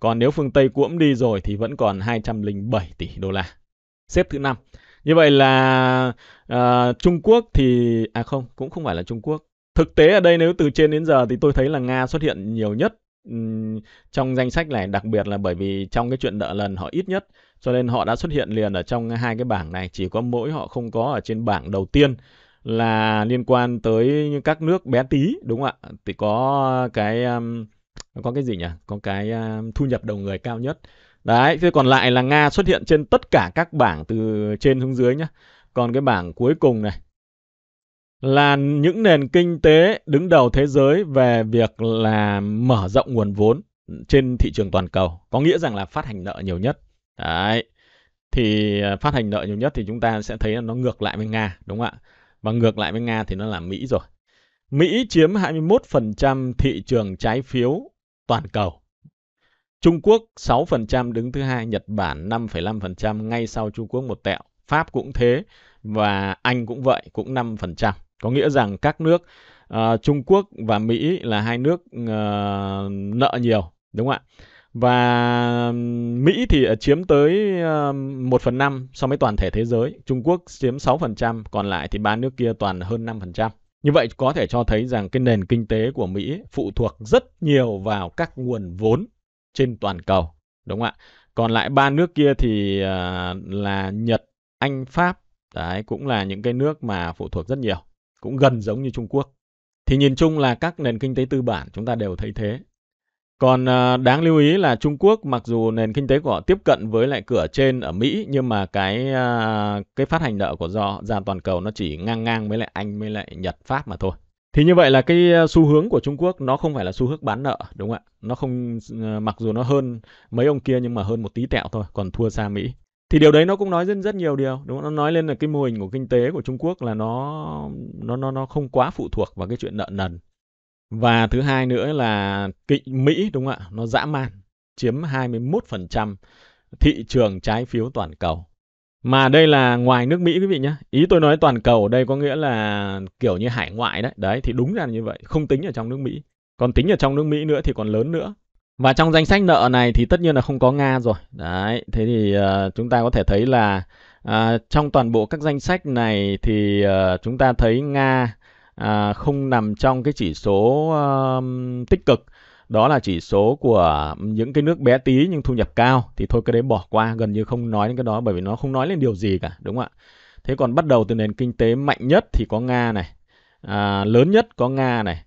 Còn nếu phương Tây cuỗm đi rồi thì vẫn còn 207 tỷ đô la. Xếp thứ năm. Như vậy là uh, Trung Quốc thì à không, cũng không phải là Trung Quốc. Thực tế ở đây nếu từ trên đến giờ thì tôi thấy là Nga xuất hiện nhiều nhất um, trong danh sách này, đặc biệt là bởi vì trong cái chuyện nợ lần họ ít nhất, cho nên họ đã xuất hiện liền ở trong hai cái bảng này, chỉ có mỗi họ không có ở trên bảng đầu tiên là liên quan tới các nước bé tí đúng không ạ thì có cái um, có cái gì nhỉ có cái um, thu nhập đầu người cao nhất đấy thế còn lại là nga xuất hiện trên tất cả các bảng từ trên xuống dưới nhé. còn cái bảng cuối cùng này là những nền kinh tế đứng đầu thế giới về việc là mở rộng nguồn vốn trên thị trường toàn cầu có nghĩa rằng là phát hành nợ nhiều nhất đấy thì à, phát hành nợ nhiều nhất thì chúng ta sẽ thấy là nó ngược lại với nga đúng không ạ và ngược lại với Nga thì nó là Mỹ rồi. Mỹ chiếm 21% thị trường trái phiếu toàn cầu. Trung Quốc 6% đứng thứ hai, Nhật Bản 5,5% ngay sau Trung Quốc một tẹo, Pháp cũng thế và Anh cũng vậy, cũng 5%. Có nghĩa rằng các nước uh, Trung Quốc và Mỹ là hai nước uh, nợ nhiều, đúng không ạ? Và Mỹ thì ờ, chiếm tới 1 phần 5 so với toàn thể thế giới. Trung Quốc chiếm 6%, còn lại thì ba nước kia toàn hơn 5%. Như vậy có thể cho thấy rằng cái nền kinh tế của Mỹ phụ thuộc rất nhiều vào các nguồn vốn trên toàn cầu. Đúng không ạ? Còn lại ba nước kia thì ờ, là Nhật, Anh, Pháp. Đấy, cũng là những cái nước mà phụ thuộc rất nhiều. Cũng gần giống như Trung Quốc. Thì nhìn chung là các nền kinh tế tư bản chúng ta đều thấy thế. Còn à, đáng lưu ý là Trung Quốc mặc dù nền kinh tế của họ tiếp cận với lại cửa trên ở Mỹ nhưng mà cái à, cái phát hành nợ của do ra toàn cầu nó chỉ ngang ngang với lại Anh với lại Nhật Pháp mà thôi. Thì như vậy là cái à, xu hướng của Trung Quốc nó không phải là xu hướng bán nợ đúng không ạ? Nó không mặc dù nó hơn mấy ông kia nhưng mà hơn một tí tẹo thôi, còn thua xa Mỹ. Thì điều đấy nó cũng nói rất rất nhiều điều, đúng không? Nó nói lên là cái mô hình của kinh tế của Trung Quốc là nó nó nó nó không quá phụ thuộc vào cái chuyện nợ nần và thứ hai nữa là kỵ Mỹ đúng không ạ? Nó dã man, chiếm 21% thị trường trái phiếu toàn cầu. Mà đây là ngoài nước Mỹ quý vị nhé. Ý tôi nói toàn cầu ở đây có nghĩa là kiểu như hải ngoại đấy. Đấy thì đúng ra như vậy, không tính ở trong nước Mỹ. Còn tính ở trong nước Mỹ nữa thì còn lớn nữa. Và trong danh sách nợ này thì tất nhiên là không có Nga rồi. Đấy, thế thì uh, chúng ta có thể thấy là uh, trong toàn bộ các danh sách này thì uh, chúng ta thấy Nga à, không nằm trong cái chỉ số um, tích cực đó là chỉ số của những cái nước bé tí nhưng thu nhập cao thì thôi cái đấy bỏ qua gần như không nói đến cái đó bởi vì nó không nói lên điều gì cả đúng không ạ thế còn bắt đầu từ nền kinh tế mạnh nhất thì có nga này à, lớn nhất có nga này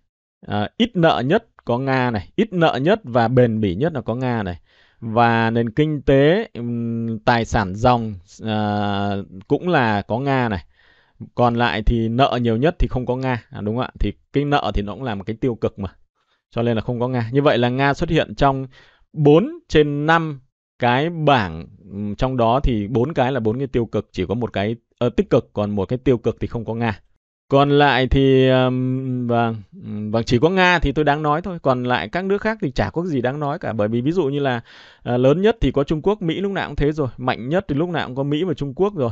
à, ít nợ nhất có nga này ít nợ nhất và bền bỉ nhất là có nga này và nền kinh tế tài sản dòng à, cũng là có nga này còn lại thì nợ nhiều nhất thì không có nga à, đúng không ạ thì cái nợ thì nó cũng là một cái tiêu cực mà cho nên là không có nga như vậy là nga xuất hiện trong 4 trên 5 cái bảng trong đó thì bốn cái là bốn cái tiêu cực chỉ có một cái uh, tích cực còn một cái tiêu cực thì không có nga còn lại thì um, vâng vâng chỉ có nga thì tôi đáng nói thôi còn lại các nước khác thì chả có gì đáng nói cả bởi vì ví dụ như là uh, lớn nhất thì có trung quốc mỹ lúc nào cũng thế rồi mạnh nhất thì lúc nào cũng có mỹ và trung quốc rồi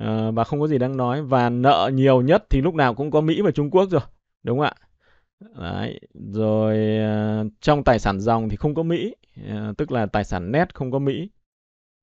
Ờ, à, và không có gì đang nói và nợ nhiều nhất thì lúc nào cũng có Mỹ và Trung Quốc rồi đúng không ạ Đấy. rồi à, trong tài sản dòng thì không có Mỹ à, tức là tài sản net không có Mỹ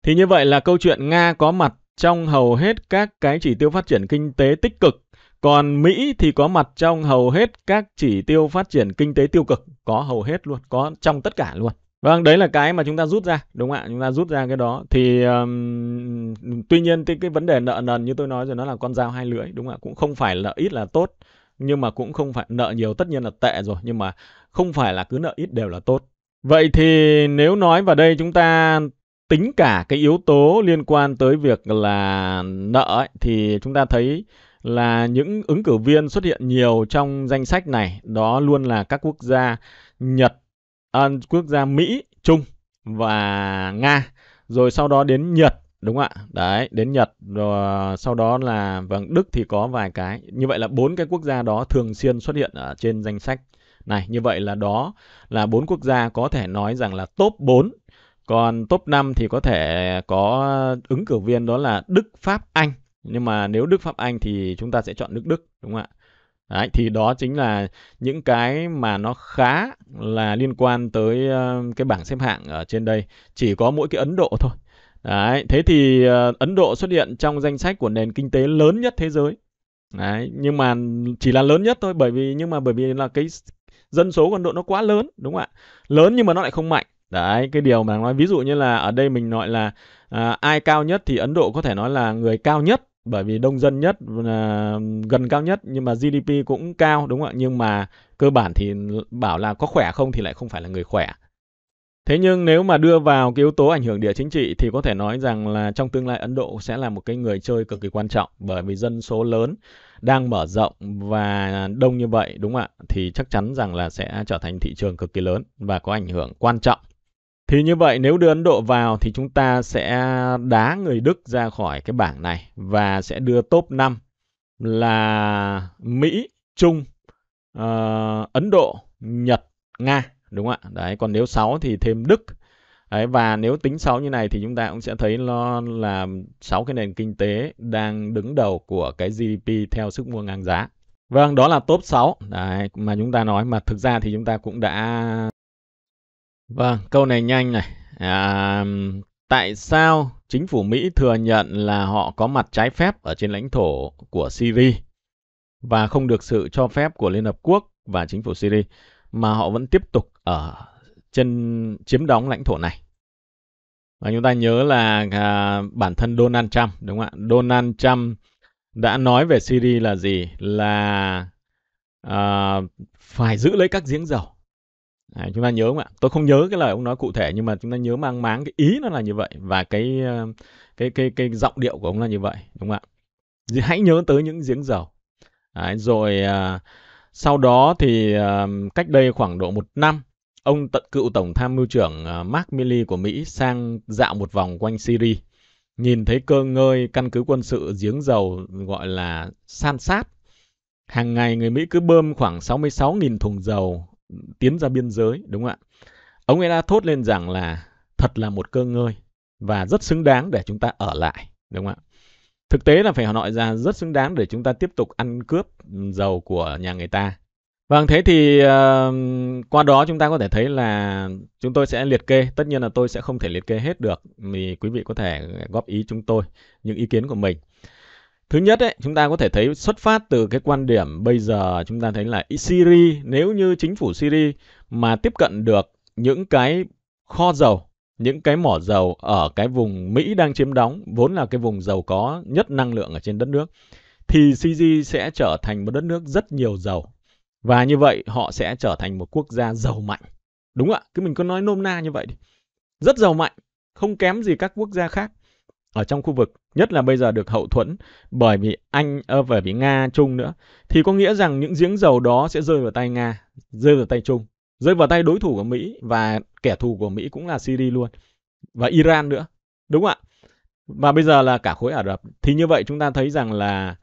thì như vậy là câu chuyện Nga có mặt trong hầu hết các cái chỉ tiêu phát triển kinh tế tích cực còn Mỹ thì có mặt trong hầu hết các chỉ tiêu phát triển kinh tế tiêu cực có hầu hết luôn có trong tất cả luôn Vâng, đấy là cái mà chúng ta rút ra, đúng không ạ? Chúng ta rút ra cái đó. Thì um, tuy nhiên cái, cái vấn đề nợ nần như tôi nói rồi nó là con dao hai lưỡi, đúng không ạ? Cũng không phải là ít là tốt, nhưng mà cũng không phải nợ nhiều tất nhiên là tệ rồi, nhưng mà không phải là cứ nợ ít đều là tốt. Vậy thì nếu nói vào đây chúng ta tính cả cái yếu tố liên quan tới việc là nợ ấy, thì chúng ta thấy là những ứng cử viên xuất hiện nhiều trong danh sách này đó luôn là các quốc gia Nhật, à, quốc gia Mỹ, Trung và Nga, rồi sau đó đến Nhật đúng không ạ? Đấy, đến Nhật rồi sau đó là vâng Đức thì có vài cái. Như vậy là bốn cái quốc gia đó thường xuyên xuất hiện ở trên danh sách này. Như vậy là đó là bốn quốc gia có thể nói rằng là top 4. Còn top 5 thì có thể có ứng cử viên đó là Đức, Pháp, Anh. Nhưng mà nếu Đức, Pháp, Anh thì chúng ta sẽ chọn nước Đức đúng không ạ? Đấy, thì đó chính là những cái mà nó khá là liên quan tới ờ, cái bảng xếp hạng ở trên đây. Chỉ có mỗi cái Ấn Độ thôi. Đấy, thế thì ờ, Ấn Độ xuất hiện trong danh sách của nền kinh tế lớn nhất thế giới. Đấy, nhưng mà chỉ là lớn nhất thôi bởi vì nhưng mà bởi vì là cái dân số của Ấn Độ nó quá lớn đúng không ạ? Lớn nhưng mà nó lại không mạnh. Đấy, cái điều mà nói ví dụ như là ở đây mình nói là à, ai cao nhất thì Ấn Độ có thể nói là người cao nhất bởi vì đông dân nhất là gần cao nhất nhưng mà GDP cũng cao đúng không ạ nhưng mà cơ bản thì bảo là có khỏe không thì lại không phải là người khỏe thế nhưng nếu mà đưa vào cái yếu tố ảnh hưởng địa chính trị thì có thể nói rằng là trong tương lai Ấn Độ sẽ là một cái người chơi cực kỳ quan trọng bởi vì dân số lớn đang mở rộng và đông như vậy đúng không ạ thì chắc chắn rằng là sẽ trở thành thị trường cực kỳ lớn và có ảnh hưởng quan trọng thì như vậy nếu đưa Ấn Độ vào thì chúng ta sẽ đá người Đức ra khỏi cái bảng này và sẽ đưa top 5 là Mỹ, Trung, uh, Ấn Độ, Nhật, Nga đúng không ạ? Đấy còn nếu 6 thì thêm Đức. Đấy và nếu tính 6 như này thì chúng ta cũng sẽ thấy nó là 6 cái nền kinh tế đang đứng đầu của cái GDP theo sức mua ngang giá. Vâng, đó là top 6 Đấy, mà chúng ta nói mà thực ra thì chúng ta cũng đã Vâng, câu này nhanh này. À, tại sao chính phủ Mỹ thừa nhận là họ có mặt trái phép ở trên lãnh thổ của Syria và không được sự cho phép của Liên Hợp Quốc và chính phủ Syria mà họ vẫn tiếp tục ở trên chiếm đóng lãnh thổ này? Và chúng ta nhớ là à, bản thân Donald Trump, đúng không ạ? Donald Trump đã nói về Syria là gì? Là à, phải giữ lấy các giếng dầu À, chúng ta nhớ không ạ? Tôi không nhớ cái lời ông nói cụ thể nhưng mà chúng ta nhớ mang máng cái ý nó là như vậy và cái ờ, cái cái cái giọng điệu của ông là như vậy đúng không ạ? Hãy nhớ tới những giếng dầu. À, rồi à, sau đó thì à, cách đây khoảng độ một năm ông tận cựu tổng tham mưu trưởng Mark Milley của Mỹ sang dạo một vòng quanh Syria nhìn thấy cơ ngơi căn cứ quân sự giếng dầu gọi là san sát. Hàng ngày người Mỹ cứ bơm khoảng 66.000 thùng dầu tiến ra biên giới, đúng không ạ? Ông ấy đã thốt lên rằng là thật là một cơ ngơi và rất xứng đáng để chúng ta ở lại, đúng không ạ? Thực tế là phải nói ra rất xứng đáng để chúng ta tiếp tục ăn cướp dầu của nhà người ta. Vâng, thế thì uh, qua đó chúng ta có thể thấy là chúng tôi sẽ liệt kê. Tất nhiên là tôi sẽ không thể liệt kê hết được. Thì quý vị có thể góp ý chúng tôi những ý kiến của mình. Thứ nhất ấy, chúng ta có thể thấy xuất phát từ cái quan điểm bây giờ chúng ta thấy là Syria nếu như chính phủ Syria mà tiếp cận được những cái kho dầu, những cái mỏ dầu ở cái vùng Mỹ đang chiếm đóng vốn là cái vùng giàu có nhất năng lượng ở trên đất nước thì Syria sẽ trở thành một đất nước rất nhiều dầu. Và như vậy họ sẽ trở thành một quốc gia giàu mạnh. Đúng ạ, cứ mình có nói nôm na như vậy đi. Rất giàu mạnh, không kém gì các quốc gia khác ở trong khu vực, nhất là bây giờ được hậu thuẫn bởi vì Anh à, bởi vì Nga Trung nữa thì có nghĩa rằng những giếng dầu đó sẽ rơi vào tay Nga, rơi vào tay Trung, rơi vào tay đối thủ của Mỹ và kẻ thù của Mỹ cũng là Syria luôn và Iran nữa. Đúng không ạ? Và bây giờ là cả khối Ả Rập. Thì như vậy chúng ta thấy rằng là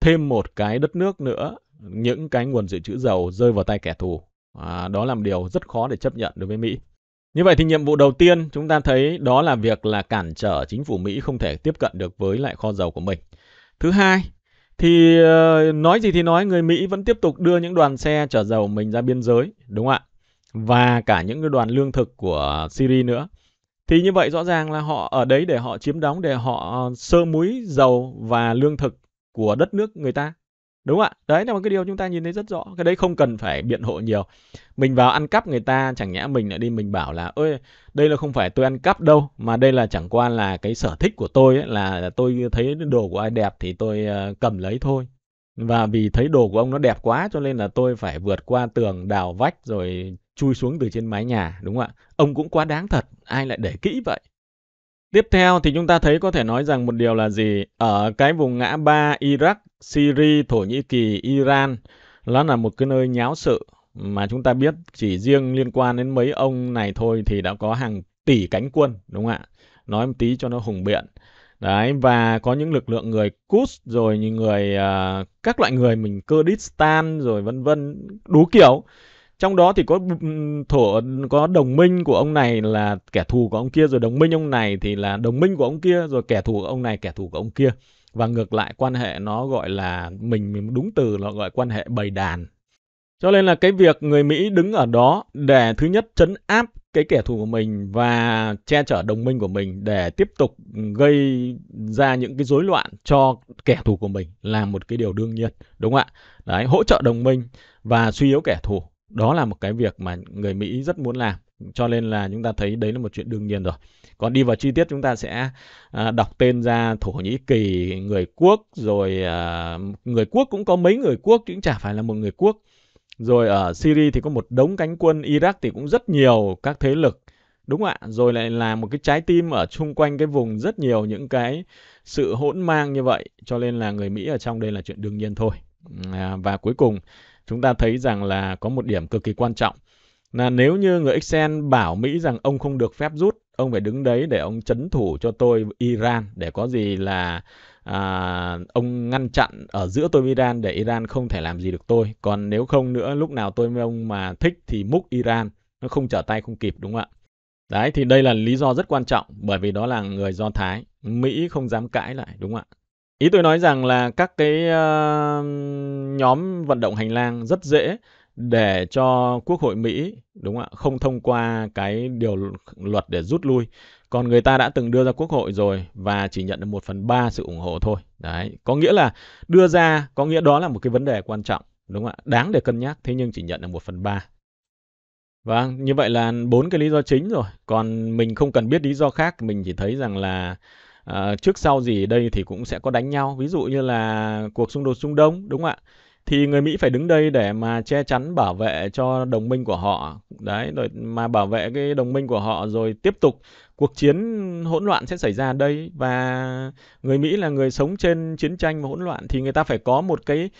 thêm một cái đất nước nữa, những cái nguồn dự trữ dầu rơi vào tay kẻ thù. À, đó là một điều rất khó để chấp nhận đối với Mỹ. Như vậy thì nhiệm vụ đầu tiên chúng ta thấy đó là việc là cản trở chính phủ Mỹ không thể tiếp cận được với lại kho dầu của mình. Thứ hai thì ờ, nói gì thì nói người Mỹ vẫn tiếp tục đưa những đoàn xe chở dầu mình ra biên giới, đúng không ạ? Và cả những cái đoàn lương thực của Syria nữa. Thì như vậy rõ ràng là họ ở đấy để họ chiếm đóng để họ ờ, sơ múi dầu và lương thực của đất nước người ta đúng ạ đấy là một cái điều chúng ta nhìn thấy rất rõ cái đấy không cần phải biện hộ nhiều mình vào ăn cắp người ta chẳng nhẽ mình lại đi mình bảo là ơi đây là không phải tôi ăn cắp đâu mà đây là chẳng qua là cái sở thích của tôi ấy, là tôi thấy đồ của ai đẹp thì tôi ờ, cầm lấy thôi và vì thấy đồ của ông nó đẹp quá cho nên là tôi phải vượt qua tường đào vách rồi chui xuống từ trên mái nhà đúng không ạ ông cũng quá đáng thật ai lại để kỹ vậy Tiếp theo thì chúng ta thấy có thể nói rằng một điều là gì? Ở cái vùng ngã ba Iraq, Syria, Thổ Nhĩ Kỳ, Iran, nó là một cái nơi nháo sự mà chúng ta biết chỉ riêng liên quan đến mấy ông này thôi thì đã có hàng tỷ cánh quân, đúng không ạ? Nói một tí cho nó hùng biện. Đấy, và có những lực lượng người Quds rồi những người uh, các loại người mình Kurdistan rồi vân vân đủ kiểu trong đó thì có ừ, ừ, thổ có đồng minh của ông này là kẻ thù của ông kia rồi đồng minh ông này thì là đồng minh của ông kia rồi kẻ thù của ông này kẻ thù của ông kia và ngược lại quan hệ nó gọi là mình đúng từ nó gọi quan hệ bầy đàn cho nên là cái việc người Mỹ đứng ở đó để thứ nhất chấn áp cái kẻ thù của mình và che chở đồng minh của mình để tiếp tục gây ra những cái rối loạn cho kẻ thù của mình là một cái điều đương nhiên đúng không ạ đấy hỗ trợ đồng minh và suy yếu kẻ thù đó là một cái việc mà người Mỹ rất muốn làm cho nên là chúng ta thấy đấy là một chuyện đương nhiên rồi còn đi vào chi tiết chúng ta sẽ à, đọc tên ra thổ nhĩ kỳ người quốc rồi à, người quốc cũng có mấy người quốc chứ cũng chả phải là một người quốc rồi ở syria thì có một đống cánh quân iraq thì cũng rất nhiều các thế lực đúng ạ rồi lại là một cái trái tim ở chung quanh cái vùng rất nhiều những cái sự hỗn mang như vậy cho nên là người mỹ ở trong đây là chuyện đương nhiên thôi à, và cuối cùng chúng ta thấy rằng là có một điểm cực kỳ quan trọng là nếu như người Excel bảo Mỹ rằng ông không được phép rút, ông phải đứng đấy để ông chấn thủ cho tôi Iran để có gì là à, ông ngăn chặn ở giữa tôi với Iran để Iran không thể làm gì được tôi. Còn nếu không nữa lúc nào tôi với ông mà thích thì múc Iran, nó không trở tay không kịp đúng không ạ? Đấy thì đây là lý do rất quan trọng bởi vì đó là người Do Thái, Mỹ không dám cãi lại đúng không ạ? Ý tôi nói rằng là các cái uh, nhóm vận động hành lang rất dễ để cho Quốc hội Mỹ đúng không ạ không thông qua cái điều luật để rút lui còn người ta đã từng đưa ra quốc hội rồi và chỉ nhận được một phần ba sự ủng hộ thôi đấy có nghĩa là đưa ra có nghĩa đó là một cái vấn đề quan trọng đúng không ạ đáng để cân nhắc thế nhưng chỉ nhận được một phần ba. vâng như vậy là bốn cái lý do chính rồi còn mình không cần biết lý do khác mình chỉ thấy rằng là Ờ, trước sau gì đây thì cũng sẽ có đánh nhau ví dụ như là cuộc xung đột Trung Đông đúng không ạ thì người Mỹ phải đứng đây để mà che chắn bảo vệ cho đồng minh của họ đấy rồi mà bảo vệ cái đồng minh của họ rồi tiếp tục cuộc chiến hỗn loạn sẽ xảy ra đây và người Mỹ là người sống trên chiến tranh và hỗn loạn thì người ta phải có một cái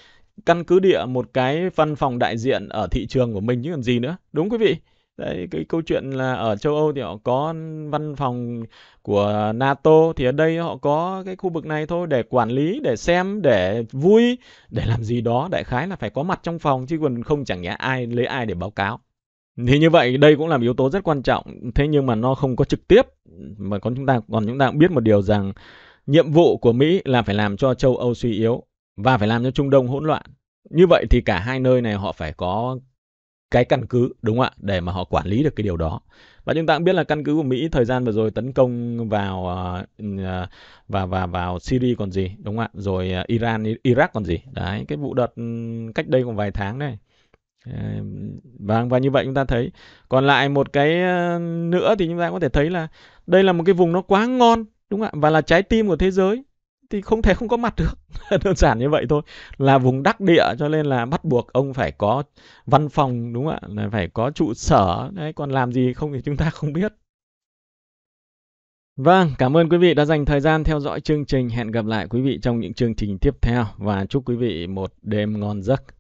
căn cứ địa một cái văn phòng đại diện ở thị trường của mình chứ còn gì nữa đúng quý vị đấy cái câu chuyện là ở châu Âu thì họ có văn phòng của NATO thì ở đây họ có cái khu vực này thôi để quản lý để xem để vui để làm gì đó đại khái là phải có mặt trong phòng chứ còn không chẳng nhẽ ai lấy ai để báo cáo thì như vậy đây cũng là một yếu tố rất quan trọng thế nhưng mà nó không có trực tiếp mà còn chúng ta còn chúng ta cũng biết một điều rằng nhiệm vụ của Mỹ là phải làm cho châu Âu suy yếu và phải làm cho Trung Đông hỗn loạn như vậy thì cả hai nơi này họ phải có cái căn cứ đúng không ạ để mà họ quản lý được cái điều đó và chúng ta cũng biết là căn cứ của Mỹ thời gian vừa rồi tấn công vào uh, ờ, ờ, và và vào Syria còn gì đúng không ạ rồi ờ, Iran Iraq còn gì đấy cái vụ đợt cách đây còn vài tháng đây và vâng, và như vậy chúng ta thấy còn lại một cái nữa thì chúng ta có thể thấy là đây là một cái vùng nó quá ngon đúng không ạ và là trái tim của thế giới thì không thể không có mặt được đơn giản như vậy thôi là vùng đắc địa cho nên là bắt buộc ông phải có văn phòng đúng không ạ là phải có trụ sở đấy còn làm gì không thì chúng ta không biết Vâng, cảm ơn quý vị đã dành thời gian theo dõi chương trình. Hẹn gặp lại quý vị trong những chương trình tiếp theo và chúc quý vị một đêm ngon giấc.